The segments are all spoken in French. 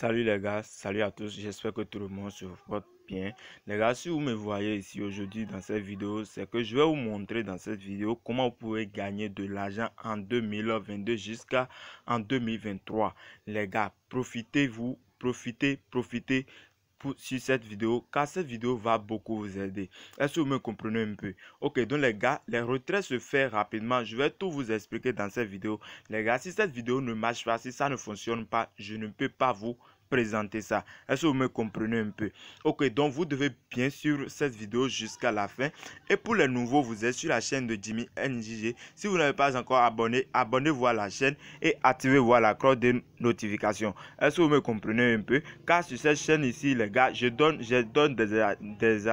Salut les gars, salut à tous, j'espère que tout le monde se porte bien. Les gars, si vous me voyez ici aujourd'hui dans cette vidéo, c'est que je vais vous montrer dans cette vidéo comment vous pouvez gagner de l'argent en 2022 jusqu'à en 2023. Les gars, profitez-vous, profitez, profitez pour, sur cette vidéo car cette vidéo va beaucoup vous aider. Est-ce que vous me comprenez un peu Ok, donc les gars, les retraits se font rapidement. Je vais tout vous expliquer dans cette vidéo. Les gars, si cette vidéo ne marche pas, si ça ne fonctionne pas, je ne peux pas vous présenter ça. Est-ce que vous me comprenez un peu Ok, donc vous devez bien sûr cette vidéo jusqu'à la fin. Et pour les nouveaux, vous êtes sur la chaîne de Jimmy NJG. Si vous n'avez pas encore abonné, abonnez-vous à la chaîne et activez-vous à la cloche de notification. Est-ce que vous me comprenez un peu Car sur cette chaîne ici, les gars, je donne, je donne des, des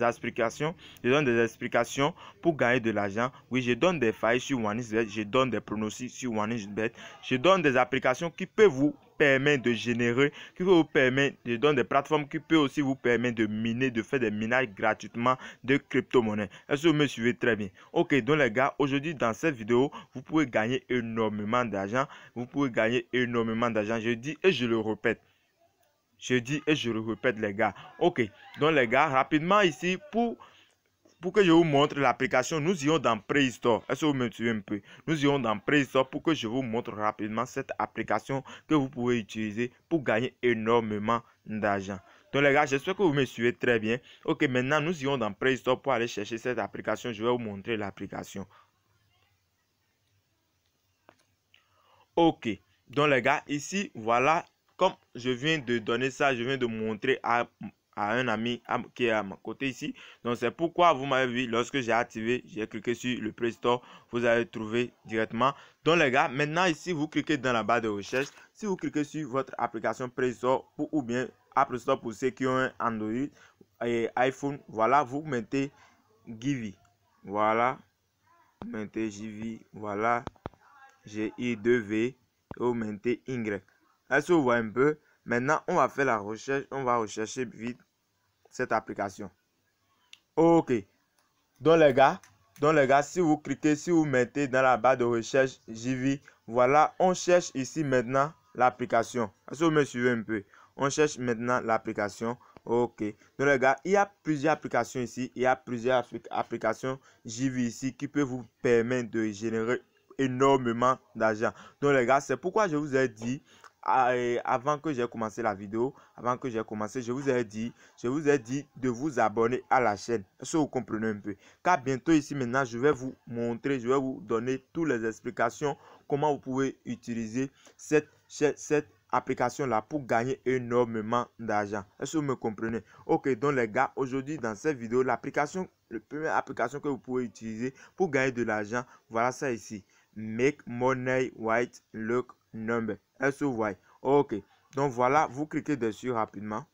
explications, je donne des explications pour gagner de l'argent. Oui, je donne des failles sur OneXBet, je donne des pronostics sur bet je donne des applications qui peuvent vous permettre de générer, qui peuvent vous permettre, je donne des plateformes qui peuvent aussi vous permettre de miner, de faire des minages gratuitement de crypto monnaie Est-ce que vous me suivez très bien Ok, donc les gars, aujourd'hui dans cette vidéo, vous pouvez gagner énormément d'argent, vous pouvez gagner énormément d'argent, je dis et je le répète. Je dis et je le répète, les gars. Ok, donc les gars, rapidement ici, pour, pour que je vous montre l'application, nous irons dans Play Store. Est-ce que vous me suivez un peu Nous irons dans Play Store pour que je vous montre rapidement cette application que vous pouvez utiliser pour gagner énormément d'argent. Donc les gars, j'espère que vous me suivez très bien. Ok, maintenant nous irons dans Play Store pour aller chercher cette application. Je vais vous montrer l'application. Ok, donc les gars, ici, voilà comme je viens de donner ça, je viens de montrer à, à un ami qui est à mon côté ici. Donc, c'est pourquoi vous m'avez vu, lorsque j'ai activé, j'ai cliqué sur le Play Store, vous allez trouver directement. Donc, les gars, maintenant ici, vous cliquez dans la barre de recherche. Si vous cliquez sur votre application Play Store pour, ou bien Apple Store pour ceux qui ont un Android et iPhone, voilà, vous mettez Givi. Voilà, vous mettez Givi. voilà, i 2 v et vous mettez Y. Est-ce que vous voyez un peu, maintenant, on va faire la recherche. On va rechercher vite cette application. OK. Donc, les gars, donc les gars, si vous cliquez, si vous mettez dans la barre de recherche JV, voilà, on cherche ici maintenant l'application. Est-ce que vous me suivez un peu? On cherche maintenant l'application. Ok. Donc les gars, il y a plusieurs applications ici. Il y a plusieurs applications JV ici qui peuvent vous permettre de générer énormément d'argent. Donc les gars, c'est pourquoi je vous ai dit ah, avant que j'ai commencé la vidéo, avant que j'ai commencé, je vous ai dit, je vous ai dit de vous abonner à la chaîne. Est-ce que vous comprenez un peu Car bientôt ici maintenant, je vais vous montrer, je vais vous donner toutes les explications comment vous pouvez utiliser cette, cette application là pour gagner énormément d'argent. Est-ce que vous me comprenez Ok, donc les gars, aujourd'hui dans cette vidéo, l'application, la première application que vous pouvez utiliser pour gagner de l'argent, voilà ça ici. Make money white look number. elle se Ok. Donc voilà, vous cliquez dessus rapidement.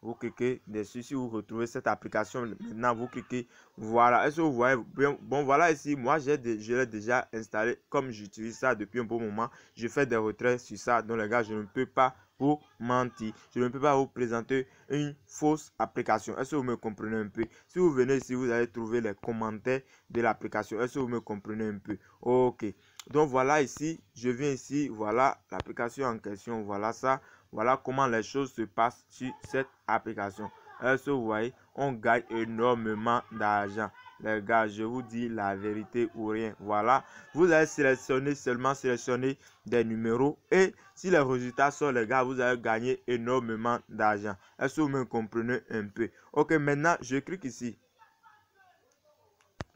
Vous cliquez dessus si vous retrouvez cette application. Maintenant, vous cliquez. Voilà. Est-ce que Bon, voilà ici. Moi, j'ai je l'ai déjà installé. Comme j'utilise ça depuis un bon moment, je fais des retraits sur ça. Donc, les gars, je ne peux pas vous mentir. Je ne peux pas vous présenter une fausse application. Est-ce que vous me comprenez un peu Si vous venez ici, vous allez trouver les commentaires de l'application. Est-ce que vous me comprenez un peu Ok. Donc voilà ici, je viens ici, voilà l'application en question, voilà ça, voilà comment les choses se passent sur cette application. Alors, vous voyez, on gagne énormément d'argent. Les gars, je vous dis la vérité ou rien. Voilà, vous allez sélectionner seulement sélectionner des numéros et si les résultats sont les gars, vous allez gagner énormément d'argent. Est-ce que vous me comprenez un peu Ok, maintenant je clique ici.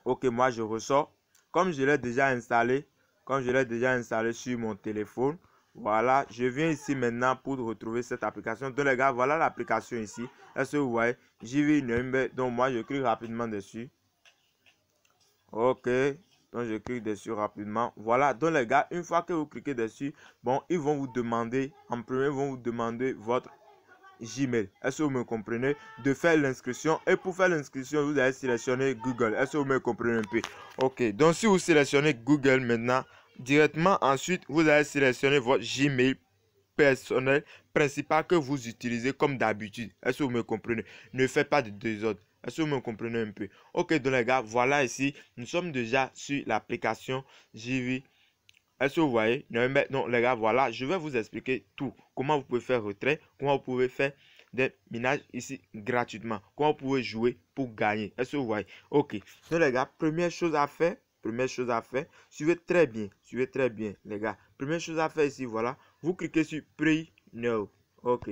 Ok, moi je ressors. Comme je l'ai déjà installé, comme je l'ai déjà installé sur mon téléphone. Voilà, je viens ici maintenant pour retrouver cette application. Donc les gars, voilà l'application ici. Est-ce que vous voyez une Number. Donc moi, je clique rapidement dessus. Ok. Donc je clique dessus rapidement. Voilà. Donc les gars, une fois que vous cliquez dessus, bon, ils vont vous demander, en premier, ils vont vous demander votre Gmail. Est-ce que vous me comprenez De faire l'inscription. Et pour faire l'inscription, vous allez sélectionner Google. Est-ce que vous me comprenez un peu Ok. Donc si vous sélectionnez Google maintenant, Directement ensuite, vous allez sélectionner votre Gmail personnel principal que vous utilisez comme d'habitude. Est-ce que vous me comprenez Ne faites pas de désordre. Est-ce que vous me comprenez un peu Ok, donc les gars, voilà ici. Nous sommes déjà sur l'application JV. Est-ce que vous voyez Non, les gars, voilà. Je vais vous expliquer tout. Comment vous pouvez faire retrait, comment vous pouvez faire des minages ici gratuitement. Comment vous pouvez jouer pour gagner. Est-ce que vous voyez Ok. Donc les gars, première chose à faire, Première chose à faire, suivez très bien, suivez très bien, les gars. Première chose à faire ici, voilà, vous cliquez sur prix No. Ok.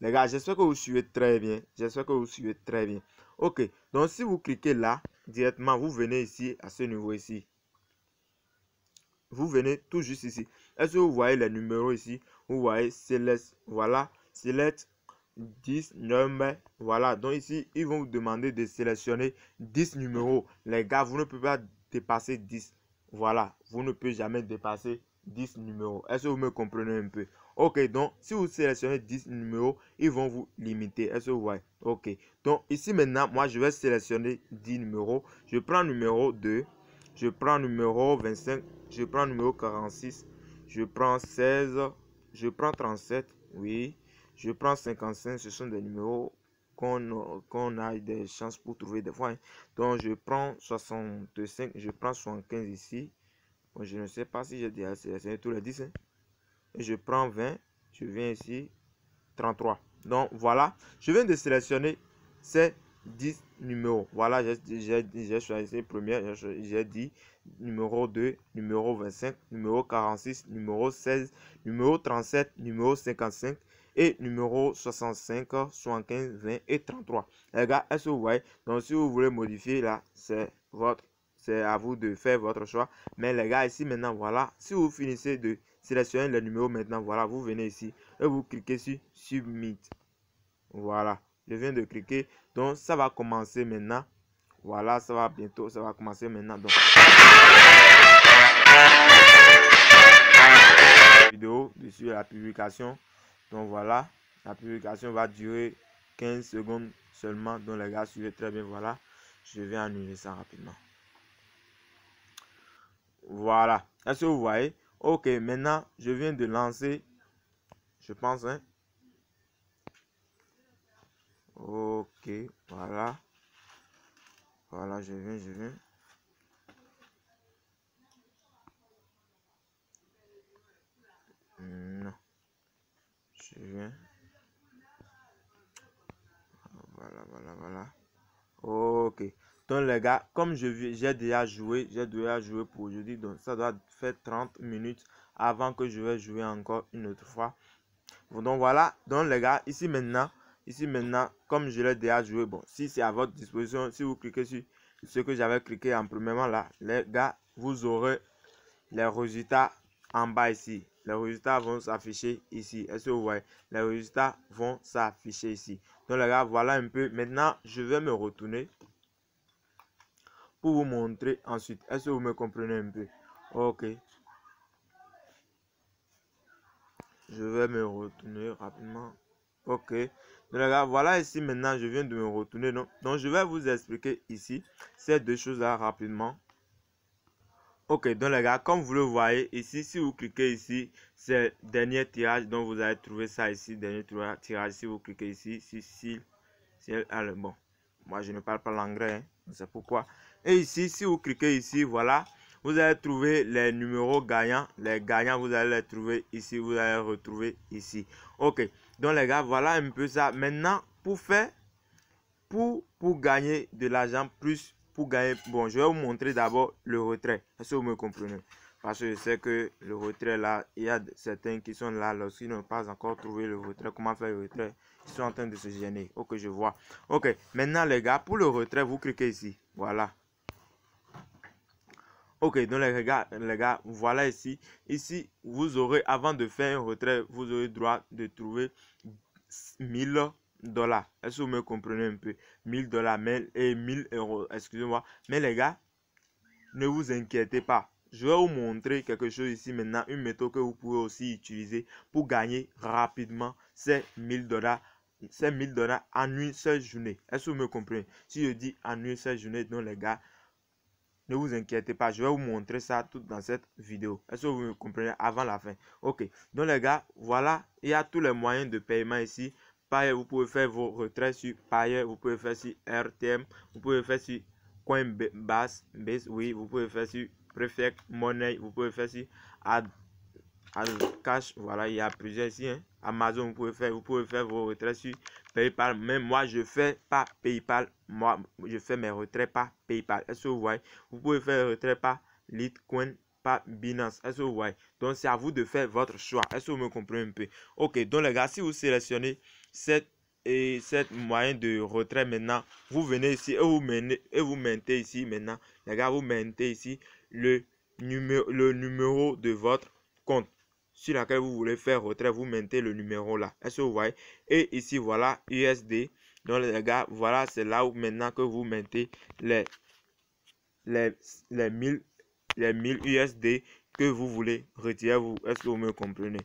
Les gars, j'espère que vous suivez très bien. J'espère que vous suivez très bien. Ok, donc si vous cliquez là, directement, vous venez ici, à ce niveau ici. Vous venez tout juste ici. Est-ce que vous voyez les numéros ici Vous voyez Céleste. voilà, l'est. 10 numéros. Voilà, donc ici, ils vont vous demander de sélectionner 10 numéros. Les gars, vous ne pouvez pas dépasser 10. Voilà, vous ne pouvez jamais dépasser 10 numéros. Est-ce que vous me comprenez un peu Ok, donc si vous sélectionnez 10 numéros, ils vont vous limiter. Est-ce que vous voyez Ok, donc ici maintenant, moi je vais sélectionner 10 numéros. Je prends numéro 2, je prends numéro 25, je prends numéro 46, je prends 16, je prends 37, oui, je prends 55, ce sont des numéros qu'on a des chances pour trouver des fois. Hein. Donc je prends 65, je prends 75 ici. je ne sais pas si j'ai déjà sélectionné tous les 10. Et je prends 20, je viens ici, 33. Donc voilà, je viens de sélectionner ces 10 numéros. Voilà, j'ai choisi le premier, j'ai dit numéro 2, numéro 25, numéro 46, numéro 16, numéro 37, numéro 55, et numéro 65, 75, 20 et 33. Les gars, est-ce que vous voyez Donc, si vous voulez modifier là, c'est votre c'est à vous de faire votre choix. Mais les gars, ici maintenant, voilà, si vous finissez de sélectionner le numéro maintenant, voilà, vous venez ici et vous cliquez sur Submit. Voilà, je viens de cliquer. Donc, ça va commencer maintenant. Voilà, ça va bientôt, ça va commencer maintenant. Donc, vidéo dessus la publication. Donc voilà, la publication va durer 15 secondes seulement. Donc les gars, suivez très bien. Voilà, je vais annuler ça rapidement. Voilà, est-ce que vous voyez Ok, maintenant, je viens de lancer, je pense, hein. Ok, voilà. Voilà, je viens, je viens. les gars, comme je j'ai déjà joué, j'ai déjà joué pour aujourd'hui, donc ça doit faire 30 minutes avant que je vais jouer encore une autre fois. Donc voilà, donc les gars, ici maintenant, ici maintenant, comme je l'ai déjà joué, bon, si c'est à votre disposition, si vous cliquez sur ce que j'avais cliqué en premièrement là, les gars, vous aurez les résultats en bas ici. Les résultats vont s'afficher ici. Est-ce que vous voyez Les résultats vont s'afficher ici. Donc les gars, voilà un peu. Maintenant, je vais me retourner pour vous montrer ensuite. Est-ce que vous me comprenez un peu Ok. Je vais me retourner rapidement. Ok. Donc, voilà ici maintenant, je viens de me retourner. Donc, je vais vous expliquer ici ces deux choses-là rapidement. Ok, donc les gars, comme vous le voyez ici, si vous cliquez ici, c'est dernier tirage, donc vous allez trouver ça ici, dernier tirage, si vous cliquez ici, si, si, bon, moi, je ne parle pas l'anglais. Hein. C'est pourquoi. Et ici, si vous cliquez ici, voilà, vous allez trouver les numéros gagnants. Les gagnants, vous allez les trouver ici. Vous allez les retrouver ici. Ok. Donc, les gars, voilà un peu ça. Maintenant, pour faire, pour, pour gagner de l'argent plus, pour gagner. Bon, je vais vous montrer d'abord le retrait. Est-ce que vous me comprenez? Parce que je sais que le retrait là, il y a certains qui sont là lorsqu'ils n'ont pas encore trouvé le retrait. Comment faire le retrait Ils sont en train de se gêner. Ok, je vois. Ok, maintenant les gars, pour le retrait, vous cliquez ici. Voilà. Ok, donc les gars, les gars, voilà ici. Ici, vous aurez, avant de faire un retrait, vous aurez droit de trouver 1000 dollars. Est-ce que vous me comprenez un peu 1000 dollars et 1000 euros, excusez-moi. Mais les gars, ne vous inquiétez pas je vais vous montrer quelque chose ici maintenant, une méthode que vous pouvez aussi utiliser pour gagner rapidement ces 1000 dollars ces dollars en une seule journée. Est-ce que vous me comprenez Si je dis en une seule journée, donc les gars, ne vous inquiétez pas, je vais vous montrer ça tout dans cette vidéo. Est-ce que vous me comprenez avant la fin Ok, donc les gars, voilà, il y a tous les moyens de paiement ici. Payer, vous pouvez faire vos retraits sur Payer, vous pouvez faire sur RTM, vous pouvez faire sur Coinbase, basse, oui, vous pouvez faire sur Prefect, monnaie vous pouvez faire sur Ad, Cash, voilà, il ya plusieurs ici, hein. Amazon, vous pouvez faire, vous pouvez faire vos retraits sur PayPal. Même moi, je fais pas PayPal, moi, je fais mes retraits pas PayPal. Est-ce vous voyez? Vous pouvez faire retrait pas Litecoin, pas Binance. Est-ce Donc, c'est à vous de faire votre choix. Est-ce que vous me comprenez un peu? Ok, donc les gars, si vous sélectionnez cette et cette moyen de retrait maintenant, vous venez ici et vous, mettez ici maintenant, les gars, vous mettez ici le numéro, le numéro de votre compte sur laquelle vous voulez faire retrait, vous mettez le numéro là. Est-ce que vous voyez Et ici, voilà, USD. Donc, les gars, voilà, c'est là où maintenant que vous mettez les, les, les 1000 les USD que vous voulez retirer vous est-ce que vous me comprenez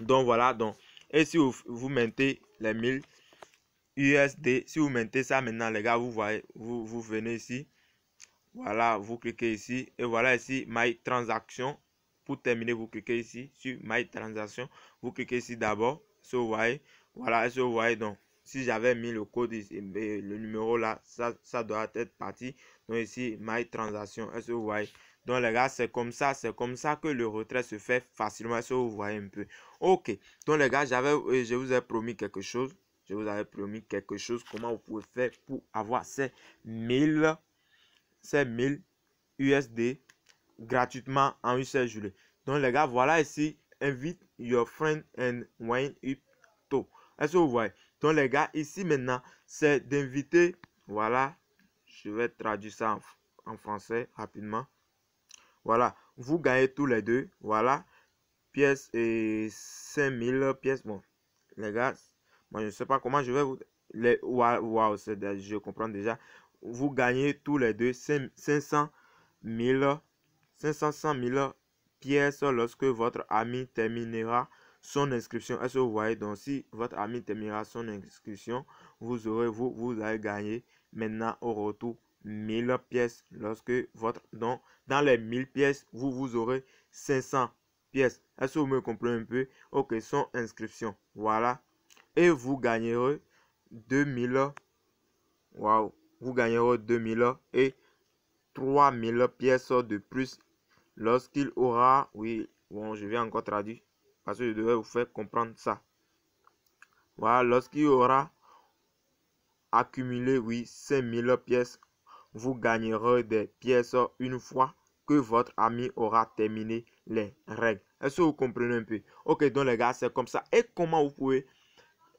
donc voilà donc et si vous, mettez les 1000 USD, si vous mettez ça maintenant, les gars, vous voyez, vous, vous venez ici. Voilà, vous cliquez ici. Et voilà ici, My Transaction. Pour terminer, vous cliquez ici sur My Transaction. Vous cliquez ici d'abord. So vous voilà, et vous voyez, donc, si j'avais mis le code ici, le numéro là, ça, doit être parti. Donc ici, my transaction, est-ce que vous voyez Donc les gars, c'est comme ça, c'est comme ça que le retrait se fait facilement, est-ce que vous voyez un peu Ok, donc les gars, j'avais, euh, je vous ai promis quelque chose. Je vous avais promis quelque chose, comment vous pouvez faire pour avoir ces 1000, USD gratuitement en une seule Donc les gars, voilà ici, invite your friend and wine up to. Est-ce que vous voyez donc les gars, ici maintenant, c'est d'inviter, voilà, je vais traduire ça en, français rapidement. Voilà, vous gagnez tous les deux, voilà, pièces et 5000 pièces. Bon, les gars, moi je sais pas comment je vais vous... Les, waouh, wow, je comprends déjà. Vous gagnez tous les deux 500 000, 500 000 pièces lorsque votre ami terminera son inscription. Est-ce que vous voyez donc si votre ami terminera son inscription, vous aurez vous vous allez gagner maintenant au retour 1000 pièces lorsque votre donc dans les 1000 pièces, vous vous aurez 500 pièces. Est-ce que vous me comprenez un peu OK, son inscription. Voilà. Et vous gagnerez 2000 Waouh, vous gagnerez 2000 et 3000 pièces de plus lorsqu'il aura oui, bon, je vais encore traduire parce que je devais vous faire comprendre ça. Voilà, lorsqu'il aura accumulé, oui, 5000 pièces, vous gagnerez des pièces une fois que votre ami aura terminé les règles. Est-ce que vous comprenez un peu Ok, donc les gars, c'est comme ça. Et comment vous pouvez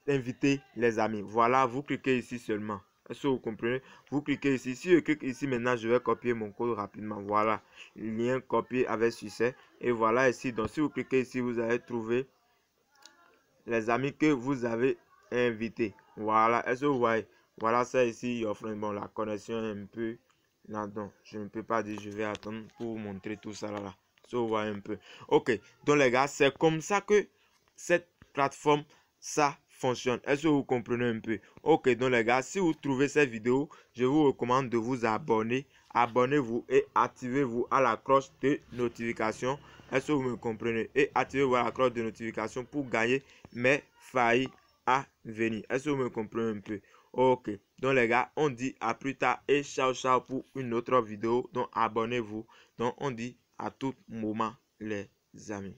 inviter les amis Voilà, vous cliquez ici seulement est vous comprenez Vous cliquez ici. Si je clique ici maintenant, je vais copier mon code rapidement. Voilà. Lien copié avec succès. Et voilà ici. Donc, si vous cliquez ici, vous allez trouver les amis que vous avez invités. Voilà. Est-ce que vous voyez Voilà ça ici. Your friend. Bon, la connexion un peu là-dedans. Je ne peux pas dire, je vais attendre pour vous montrer tout ça là-là. Ça vous voyez un peu. Ok. Donc, les gars, c'est comme ça que cette plateforme, ça est-ce que vous comprenez un peu Ok, donc les gars, si vous trouvez cette vidéo, je vous recommande de vous abonner. Abonnez-vous et activez-vous à la cloche de notification. Est-ce que vous me comprenez Et activez-vous à la cloche de notification pour gagner mes failles à venir. Est-ce que vous me comprenez un peu Ok, donc les gars, on dit à plus tard et ciao ciao pour une autre vidéo. Donc abonnez-vous. Donc on dit à tout moment les amis.